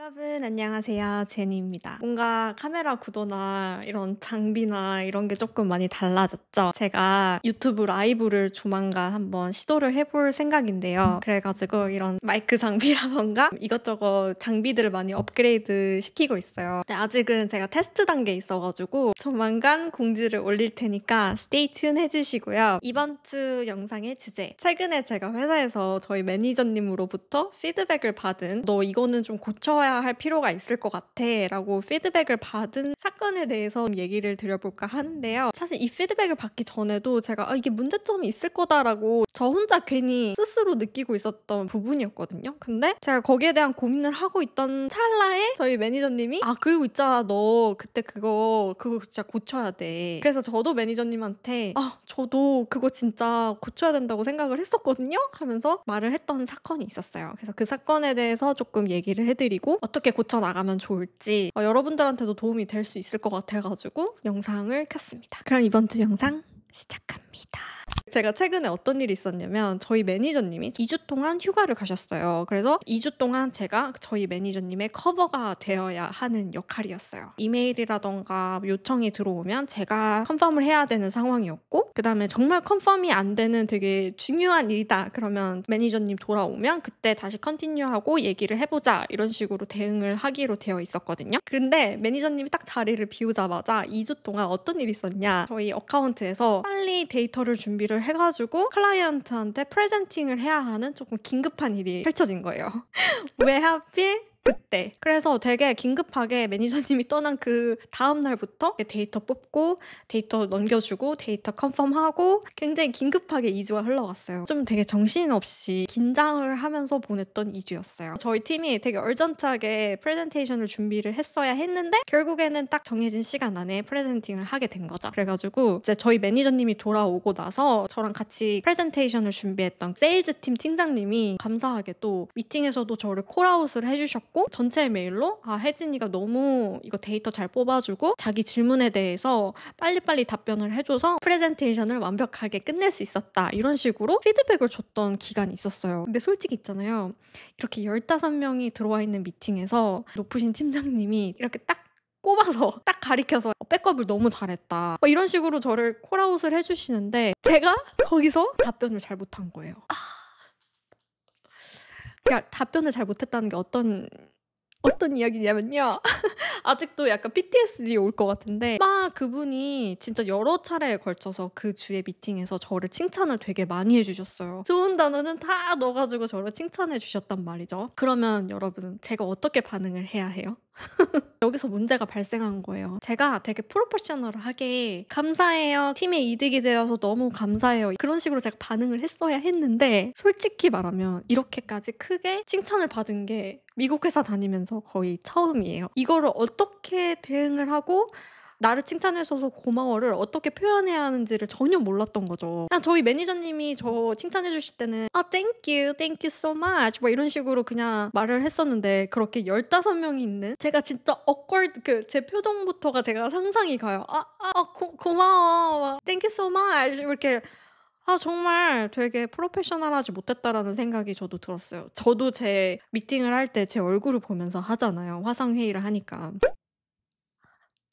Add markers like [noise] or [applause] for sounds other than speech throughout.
여러분 안녕하세요 제니입니다. 뭔가 카메라 구도나 이런 장비나 이런 게 조금 많이 달라졌죠. 제가 유튜브 라이브를 조만간 한번 시도를 해볼 생각인데요. 그래가지고 이런 마이크 장비라던가 [laughs] 이것저것 장비들을 많이 업그레이드 시키고 있어요. 근데 아직은 제가 테스트 단계에 있어가지고 조만간 공지를 올릴 테니까 스테이 튠 해주시고요. 이번 주 영상의 주제 최근에 제가 회사에서 저희 매니저님으로부터 피드백을 받은 너 이거는 좀 고쳐야 바꿔야 할 필요가 있을 것 같아 라고 피드백을 받은 사건에 대해서 얘기를 드려볼까 하는데요. 사실 이 피드백을 받기 전에도 제가 아, 이게 문제점이 있을 거다라고 저 혼자 괜히 스스로 느끼고 있었던 부분이었거든요. 근데 제가 거기에 대한 고민을 하고 있던 찰나에 저희 매니저님이 아 그리고 있잖아 너 그때 그거 그거 진짜 고쳐야 돼. 그래서 저도 매니저님한테 아 저도 그거 진짜 고쳐야 된다고 생각을 했었거든요 하면서 말을 했던 사건이 있었어요. 그래서 그 사건에 대해서 조금 얘기를 해드리고 어떻게 고쳐 나가면 좋을지 어, 여러분들한테도 도움이 될 수 있을 것 같아가지고 영상을 켰습니다. 그럼 이번 주 영상 시작합니다. 제가 최근에 어떤 일이 있었냐면 저희 매니저님이 2주 동안 휴가를 가셨어요. 그래서 2주 동안 제가 저희 매니저님의 커버가 되어야 하는 역할이었어요. 이메일이라던가 요청이 들어오면 제가 컨펌을 해야 되는 상황이었고 그다음에 정말 컨펌이 안 되는 되게 중요한 일이다. 그러면 매니저님 돌아오면 그때 다시 컨티뉴하고 얘기를 해보자 이런 식으로 대응을 하기로 되어 있었거든요. 근데 매니저님이 딱 자리를 비우자마자 2주 동안 어떤 일이 있었냐 저희 어카운트에서 빨리 데이터를 준비를 연락을 해가지고 클라이언트한테 프레젠팅을 해야 하는 조금 긴급한 일이 펼쳐진 거예요. [laughs] 왜 하필 그때 그래서 되게 긴급하게 매니저님이 떠난 그 다음 날부터 데이터 뽑고 데이터 넘겨주고 데이터 컨펌하고 굉장히 긴급하게 2주가 흘러갔어요 좀 되게 정신없이 긴장을 하면서 보냈던 2주였어요 저희 팀이 되게 얼전트하게 프레젠테이션을 준비를 했어야 했는데 결국에는 딱 정해진 시간 안에 프레젠팅을 하게 된 거죠 그래가지고 이제 저희 매니저님이 돌아오고 나서 저랑 같이 프레젠테이션을 준비했던 세일즈팀 팀장님이 감사하게 도 미팅에서도 저를 콜아웃을 해주셨고 받고 전체 메일로 아 혜진이가 너무 이거 데이터 잘 뽑아주고 자기 질문에 대해서 빨리빨리 답변을 해줘서 프레젠테이션을 완벽하게 끝낼 수 있었다 이런 식으로 피드백을 줬던 기간이 있었어요. 근데 솔직히 있잖아요. 이렇게 15명이 들어와 있는 미팅에서 높으신 팀장님이 이렇게 딱 꼽아서 [laughs] 딱 가리켜서 어, 백업을 너무 잘했다 뭐 이런 식으로 저를 콜아웃을 해주시는데 제가 거기서 답변을 잘 못한 거예요. 아. 그러니까 답변을 잘 못했다는 게 어떤 어떤 이야기냐면요. [laughs] 아직도 약간 PTSD 올 것 같은데 막 그분이 진짜 여러 차례에 걸쳐서 그 주의 미팅에서 저를 칭찬을 되게 많이 해주셨어요. 좋은 단어는 다 넣어가지고 저를 칭찬해 주셨단 말이죠. 그러면 여러분 제가 어떻게 반응을 해야 해요? [laughs] 여기서 문제가 발생한 거예요. 제가 되게 프로페셔널하게 감사해요. 팀의 이득이 되어서 너무 감사해요. 그런 식으로 제가 반응을 했어야 했는데 솔직히 말하면 이렇게까지 크게 칭찬을 받은 게 미국 회사 다니면서 거의 처음이에요. 이거를 어떻게 대응을 하고 나를 칭찬해줘서 고마워를 어떻게 표현해야 하는지를 전혀 몰랐던 거죠. 그냥 저희 매니저님이 저 칭찬해주실 때는 아, thank you, thank you so much 막 이런 식으로 그냥 말을 했었는데 그렇게 15명이 있는 제가 진짜 awkward 그제 표정부터가 제가 상상이 가요. 아, 아, 고, 고마워. thank you so much 이렇게 아, 정말 되게 프로페셔널하지 못했다라는 생각이 저도 들었어요. 저도 제 미팅을 할 때 제 얼굴을 보면서 하잖아요. 화상회의를 하니까.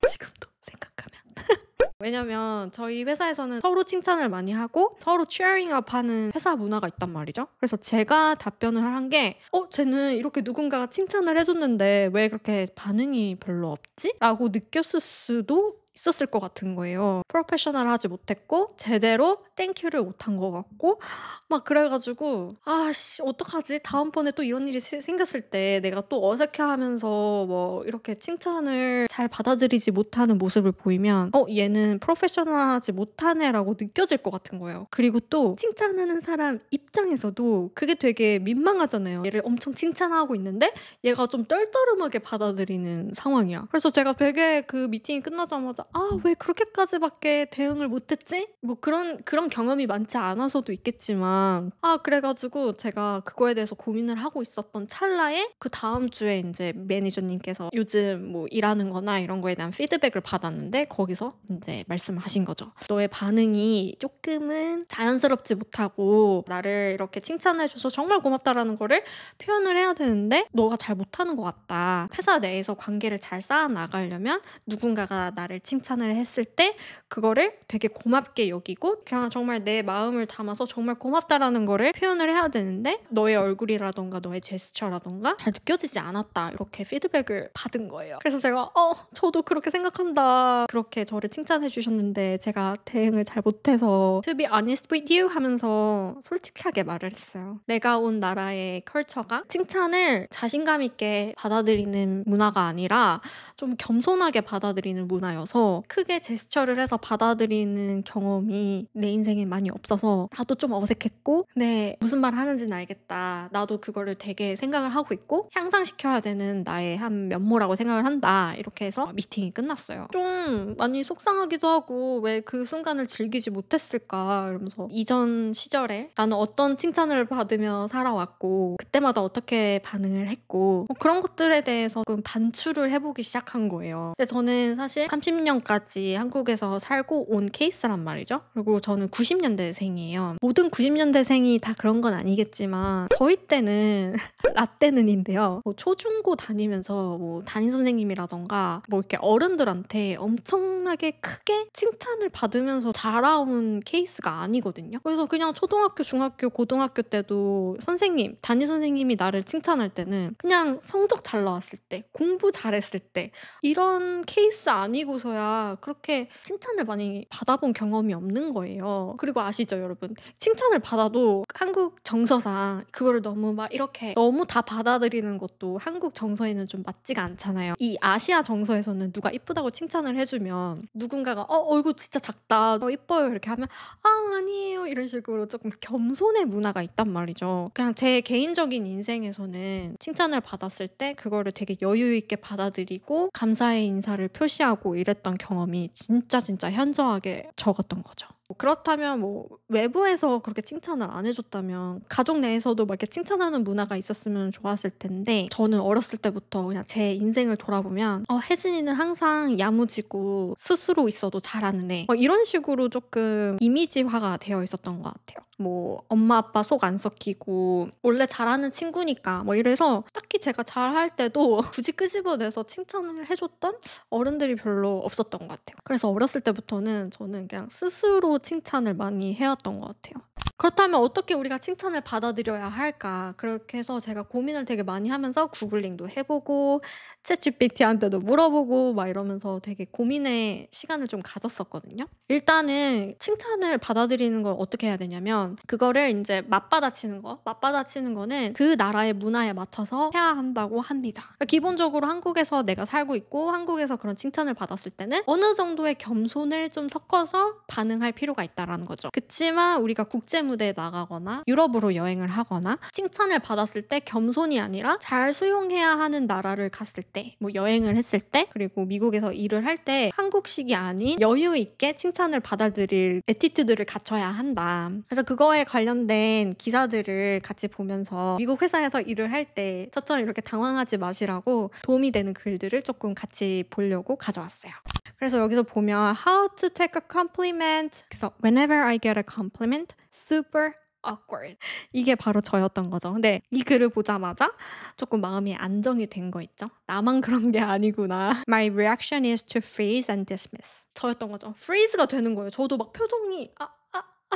지금도 생각하면. [laughs] 왜냐면 저희 회사에서는 서로 칭찬을 많이 하고 서로 취어링업 하는 회사 문화가 있단 말이죠. 그래서 제가 답변을 한 게, 어, 쟤는 이렇게 누군가가 칭찬을 해줬는데 왜 그렇게 반응이 별로 없지? 라고 느꼈을 수도 있었을 것 같은 거예요. 프로페셔널하지 못했고 제대로 땡큐를 못한 것 같고 막 그래가지고 아씨 어떡하지 다음번에 또 이런 일이 생겼을 때 내가 또 어색해하면서 뭐 이렇게 칭찬을 잘 받아들이지 못하는 모습을 보이면 어 얘는 프로페셔널하지 못하네라고 느껴질 것 같은 거예요. 그리고 또 칭찬하는 사람 입장에서도 그게 되게 민망하잖아요. 얘를 엄청 칭찬하고 있는데 얘가 좀 떨떠름하게 받아들이는 상황이야. 그래서 제가 되게 그 미팅이 끝나자마자 아왜 그렇게까지밖에 대응을 못했지? 뭐 그런 그런 경험이 많지 않아서도 있겠지만 아 그래가지고 제가 그거에 대해서 고민을 하고 있었던 찰나에 그 다음 주에 이제 매니저님께서 요즘 뭐 일하는거나 이런 거에 대한 피드백을 받았는데 거기서 이제 말씀하신 거죠. 너의 반응이 조금은 자연스럽지 못하고 나를 이렇게 칭찬해줘서 정말 고맙다라는 거를 표현을 해야 되는데 너가 잘 못하는 것 같다. 회사 내에서 관계를 잘 쌓아 나가려면 누군가가 나를 칭 칭찬을 했을 때 그거를 되게 고맙게 여기고 그냥 정말 내 마음을 담아서 정말 고맙다라는 거를 표현을 해야 되는데 너의 얼굴이라던가 너의 제스처라던가 잘 느껴지지 않았다 이렇게 피드백을 받은 거예요. 그래서 제가 어 저도 그렇게 생각한다 그렇게 저를 칭찬해 주셨는데 제가 대응을 잘 못해서 to be honest with you 하면서 솔직하게 말을 했어요. 내가 온 나라의 컬처가 칭찬을 자신감 있게 받아들이는 문화가 아니라 좀 겸손하게 받아들이는 문화여서 크게 제스처를 해서 받아들이는 경험이 내 인생에 많이 없어서 나도 좀 어색했고 네 무슨 말 하는지는 알겠다. 나도 그거를 되게 생각을 하고 있고 향상시켜야 되는 나의 한 면모라고 생각을 한다. 이렇게 해서 미팅이 끝났어요. 좀 많이 속상하기도 하고 왜 그 순간을 즐기지 못했을까 이러면서 이전 시절에 나는 어떤 칭찬을 받으며 살아왔고 그때마다 어떻게 반응을 했고 뭐 그런 것들에 대해서 조 반추를 해보기 시작한 거예요. 근데 저는 사실 30년 2년까지 한국에서 살고 온 케이스란 말이죠. 그리고 저는 90년대생이에요. 모든 90년대생이 다 그런 건 아니겠지만 저희 때는 [laughs] 라떼는인데요. 뭐 초중고 다니면서 뭐 담임 선생님이라던가 뭐 이렇게 어른들한테 엄청나게 크게 칭찬을 받으면서 자라온 케이스가 아니거든요. 그래서 그냥 초등학교, 중학교, 고등학교 때도 선생님, 담임 선생님이 나를 칭찬할 때는 그냥 성적 잘 나왔을 때, 공부 잘했을 때 이런 케이스 아니고서야 제가 그렇게 칭찬을 많이 받아본 경험이 없는 거예요. 그리고 아시죠, 여러분? 칭찬을 받아도 한국 정서상 그거를 너무 막 이렇게 너무 다 받아들이는 것도 한국 정서에는 좀 맞지가 않잖아요. 이 아시아 정서에서는 누가 이쁘다고 칭찬을 해주면 누군가가 어, 얼굴 진짜 작다, 너 이뻐요 이렇게 하면 아, 아니에요 이런 식으로 조금 겸손의 문화가 있단 말이죠. 그냥 제 개인적인 인생에서는 칭찬을 받았을 때 그거를 되게 여유 있게 받아들이고 감사의 인사를 표시하고 이랬던 경험이 진짜 진짜 현저하게 적었던 거죠. 뭐 그렇다면 뭐 외부에서 그렇게 칭찬을 안 해줬다면 가족 내에서도 막 이렇게 칭찬하는 문화가 있었으면 좋았을 텐데 저는 어렸을 때부터 그냥 제 인생을 돌아보면 어 혜진이는 항상 야무지고 스스로 있어도 잘하는 애 뭐 이런 식으로 조금 이미지화가 되어 있었던 것 같아요. 뭐 엄마 아빠 속 안 섞이고 원래 잘하는 친구니까 뭐 이래서 딱히 제가 잘할 때도 [laughs] 굳이 끄집어내서 칭찬을 해줬던 어른들이 별로 없었던 것 같아요. 그래서 어렸을 때부터는 저는 그냥 스스로 칭찬을 많이 해왔던 것 같아요. 그렇다면 어떻게 우리가 칭찬을 받아들여야 할까? 그렇게 해서 제가 고민을 되게 많이 하면서 구글링도 해보고 챗GPT한테도 물어보고 막 이러면서 되게 고민의 시간을 좀 가졌었거든요. 일단은 칭찬을 받아들이는 걸 어떻게 해야 되냐면 그거를 이제 맞받아치는 거, 맞받아치는 거는 그 나라의 문화에 맞춰서 해야 한다고 합니다. 그러니까 기본적으로 한국에서 내가 살고 있고 한국에서 그런 칭찬을 받았을 때는 어느 정도의 겸손을 좀 섞어서 반응할 필요가 있다라는 거죠. 그치만 우리가 국제 무대에 나가거나 유럽으로 여행을 하거나 칭찬을 받았을 때 겸손이 아니라 잘 수용해야 하는 나라를 갔을 때, 뭐 여행을 했을 때, 그리고 미국에서 일을 할 때 한국식이 아닌 여유 있게 칭찬을 받아들일 에티튜드를 갖춰야 한다. 그래서 그거에 관련된 기사들을 같이 보면서 미국 회사에서 일을 할때 저처럼 이렇게 당황하지 마시라고 도움이 되는 글들을 조금 같이 보려고 가져왔어요. 그래서 여기서 보면 how to take a compliment. 그래서 whenever I get a compliment, super awkward. 이게 바로 저였던 거죠. 근데 이 글을 보자마자 조금 마음이 안정이 된 거 있죠. 나만 그런 게 아니구나. My reaction is to freeze and dismiss. 저였던 거죠. freeze가 되는 거예요. 저도 막 표정이 아 아. 아.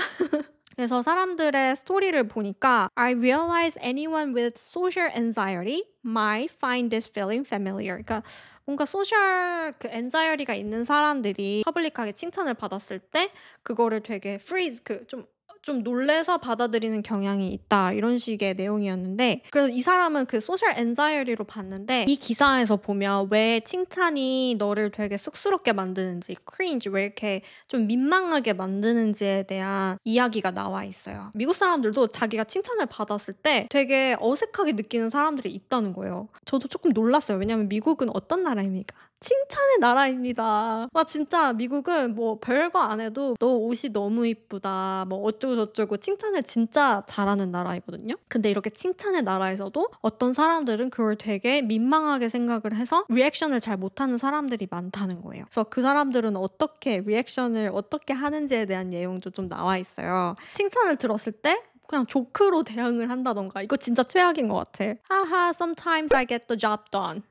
그래서 사람들의 스토리를 보니까 I realize anyone with social anxiety might find this feeling familiar. 그러니까 뭔가 소셜 그 anxiety가 있는 사람들이 퍼블릭하게 칭찬을 받았을 때 그거를 되게 freeze 그좀 좀 놀래서 받아들이는 경향이 있다 이런 식의 내용이었는데 그래서 이 사람은 그 소셜 엔자이어리로 봤는데 이 기사에서 보면 왜 칭찬이 너를 되게 쑥스럽게 만드는지 크린지 왜 이렇게 좀 민망하게 만드는지에 대한 이야기가 나와 있어요 미국 사람들도 자기가 칭찬을 받았을 때 되게 어색하게 느끼는 사람들이 있다는 거예요 저도 조금 놀랐어요 왜냐면 미국은 어떤 나라입니까? 칭찬의 나라입니다. 와 진짜 미국은 뭐 별거 안 해도 너 옷이 너무 이쁘다 뭐 어쩌고 저쩌고 칭찬을 진짜 잘하는 나라이거든요. 근데 이렇게 칭찬의 나라에서도 어떤 사람들은 그걸 되게 민망하게 생각을 해서 리액션을 잘 못하는 사람들이 많다는 거예요. 그래서 그 사람들은 어떻게 리액션을 어떻게 하는지에 대한 내용도 좀 나와 있어요. 칭찬을 들었을 때 그냥 조크로 대응을 한다던가 이거 진짜 최악인 것 같아. 하하, sometimes I get the job done.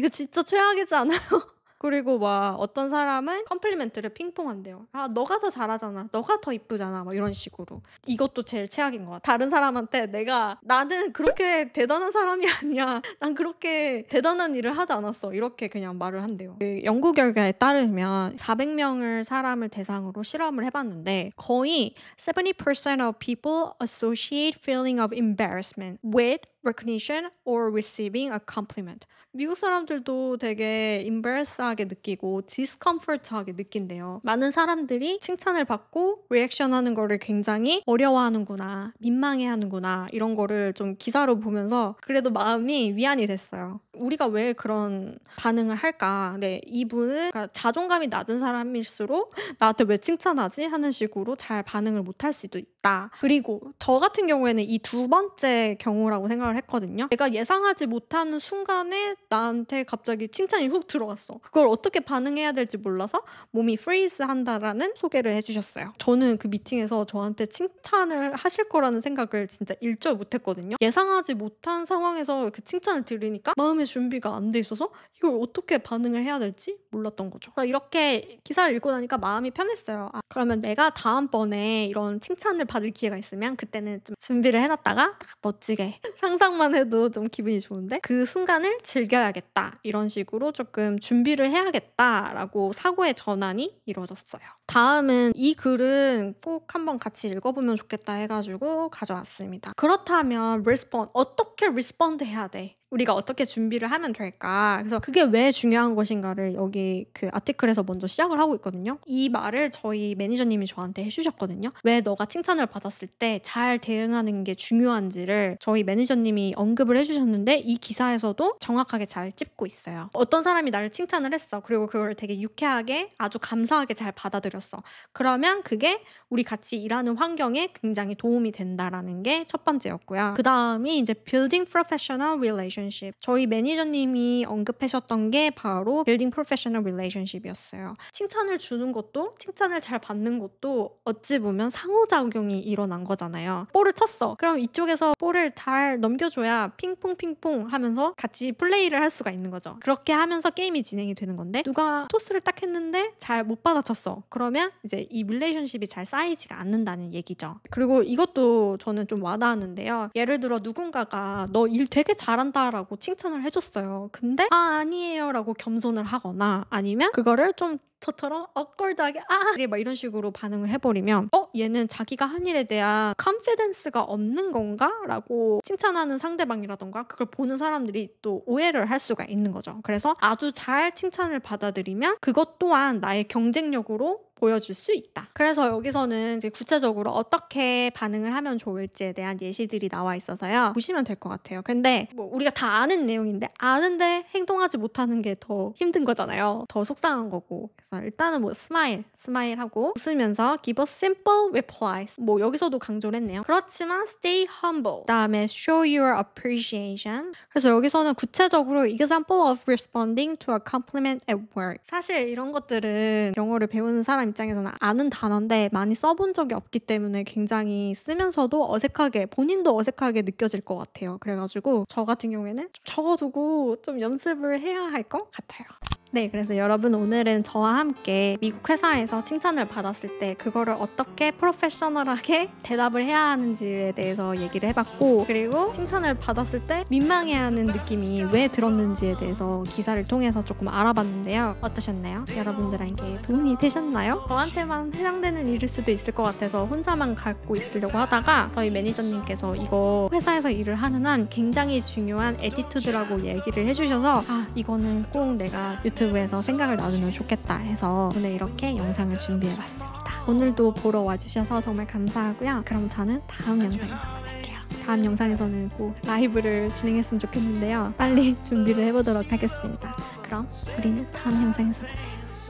이거 진짜 최악이지 않아요? [laughs] 그리고 막 어떤 사람은 컴플리멘트를 핑퐁한대요. 아, 너가 더 잘하잖아. 너가 더 이쁘잖아. 막 이런 식으로. 이것도 제일 최악인 거야. 다른 사람한테 내가 나는 그렇게 대단한 사람이 아니야. [laughs] 난 그렇게 대단한 일을 하지 않았어. 이렇게 그냥 말을 한대요. 그 연구 결과에 따르면 400명을 사람을 대상으로 실험을 해봤는데 거의 70% of people associate feeling of embarrassment with recognition or receiving a compliment. 미국 사람들도 되게 embarrass하게 느끼고 discomfort하게 느낀대요. 많은 사람들이 칭찬을 받고 리액션 하는 거를 굉장히 어려워하는구나, 민망해하는구나 이런 거를 좀 기사로 보면서 그래도 마음이 위안이 됐어요. 우리가 왜 그런 반응을 할까? 네, 이분은 그러니까 자존감이 낮은 사람일수록 나한테 왜 칭찬하지? 하는 식으로 잘 반응을 못할 수도 있다. 그리고 저 같은 경우에는 이 두 번째 경우라고 생각을 했거든요. 내가 예상하지 못하는 순간에 나한테 갑자기 칭찬이 훅 들어왔어. 그걸 어떻게 반응해야 될지 몰라서 몸이 프리즈 한다라는 소개를 해주셨어요. 저는 그 미팅에서 저한테 칭찬을 하실 거라는 생각을 진짜 일절 못했거든요. 예상하지 못한 상황에서 그 칭찬을 들으니까 마음에 준비가 안 돼 있어서 이걸 어떻게 반응을 해야 될지 몰랐던 거죠. 이렇게 기사를 읽고 나니까 마음이 편했어요. 아, 그러면 내가 다음번에 이런 칭찬을 받을 기회가 있으면 그때는 좀 준비를 해놨다가 딱 멋지게 [laughs] 상상만 해도 좀 기분이 좋은데 그 순간을 즐겨야겠다 이런 식으로 조금 준비를 해야겠다라고 사고의 전환이 이루어졌어요. 다음은 이 글은 꼭 한번 같이 읽어보면 좋겠다 해가지고 가져왔습니다. 그렇다면 r e s p 리스폰 어떻게 r e s 리스폰드 해야 돼? 우리가 어떻게 준비를 하면 될까? 그래서 그게 왜 중요한 것인가를 여기 그 아티클에서 먼저 시작을 하고 있거든요. 이 말을 저희 매니저님이 저한테 해주셨거든요. 왜 너가 칭찬을 받았을 때 잘 대응하는 게 중요한지를 저희 매니저님이 언급을 해주셨는데 이 기사에서도 정확하게 잘찝고 있어요. 어떤 사람이 나를 칭찬을 했어. 그리고 그걸 되게 유쾌하게 아주 감사하게 잘 받아들였어. 그러면 그게 우리 같이 일하는 환경에 굉장히 도움이 된다라는 게 첫 번째였고요. 그 다음이 이제 building professional relation s relationship. 저희 매니저님이 언급하셨던 게 바로 building professional relationship이었어요. 칭찬을 주는 것도 칭찬을 잘 받는 것도 어찌 보면 상호작용이 일어난 거잖아요. 볼을 쳤어. 그럼 이쪽에서 볼을 잘 넘겨줘야 핑퐁핑퐁 하면서 같이 플레이를 할 수가 있는 거죠. 그렇게 하면서 게임이 진행이 되는 건데 누가 토스를 딱 했는데 잘 못 받아쳤어. 그러면 이제 이 릴레이션십이 잘 쌓이지가 않는다는 얘기죠. 그리고 이것도 저는 좀 와닿았는데요. 예를 들어 누군가가 너 일 되게 잘한다 잘다라고 칭찬을 해줬어요. 근데 아 아니에요라고 겸손을 하거나 아니면 그거를 좀 저처럼 억걸다하게 아막 이런 식으로 반응을 해버리면 어 얘는 자기가 한 일에 대한 컨피던스가 없는 건가라고 칭찬하는 상대방이라던가 그걸 보는 사람들이 또 오해를 할 수가 있는 거죠. 그래서 아주 잘 칭찬을 받아들이면 그것 또한 나의 경쟁력으로 보여줄 수 있다. 그래서 여기서는 이제 구체적으로 어떻게 반응을 하면 좋을지에 대한 예시들이 나와 있어서요. 보시면 될 것 같아요. 근데 뭐 우리가 다 아는 내용인데 아는데 행동하지 못하는 게 더 힘든 거잖아요. 더 속상한 거고. 그래서 일단은 뭐 스마일, 스마일하고 웃으면서 give a simple reply. 뭐 여기서도 강조를 했네요. 그렇지만 stay humble. 그다음에 show your appreciation. 그래서 여기서는 구체적으로 example of responding to a compliment at work. 사실 이런 것들은 영어를 배우는 사람이 입장에서는 아는 단어인데 많이 써본 적이 없기 때문에 굉장히 쓰면서도 어색하게 본인도 어색하게 느껴질 것 같아요. 그래가지고 저 같은 경우에는 좀 적어두고 좀 연습을 해야 할 것 같아요. 네, 그래서 여러분 오늘은 저와 함께 미국 회사에서 칭찬을 받았을 때 그거를 어떻게 프로페셔널하게 [laughs] 대답을 해야 하는지에 대해서 얘기를 해봤고 그리고 칭찬을 받았을 때 민망해하는 느낌이 왜 들었는지에 대해서 기사를 통해서 조금 알아봤는데요. 어떠셨나요? 여러분들에게 도움이 되셨나요? 저한테만 해당되는 일일 수도 있을 것 같아서 혼자만 갖고 있으려고 하다가 저희 매니저님께서 이거 회사에서 일을 하는 한 굉장히 중요한 에티튜드라고 얘기를 해주셔서 아 이거는 꼭 내가 유튜브 유튜브에서 생각을 나누면 좋겠다 해서 오늘 이렇게 영상을 준비해봤습니다. 오늘도 보러 와주셔서 정말 감사하고요. 그럼 저는 다음 영상에서 만날게요. 다음 영상에서는 꼭 라이브를 진행했으면 좋겠는데요. 빨리 [laughs] 준비를 해보도록 하겠습니다. 그럼 우리는 다음 영상에서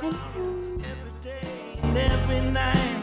만나요. 안녕.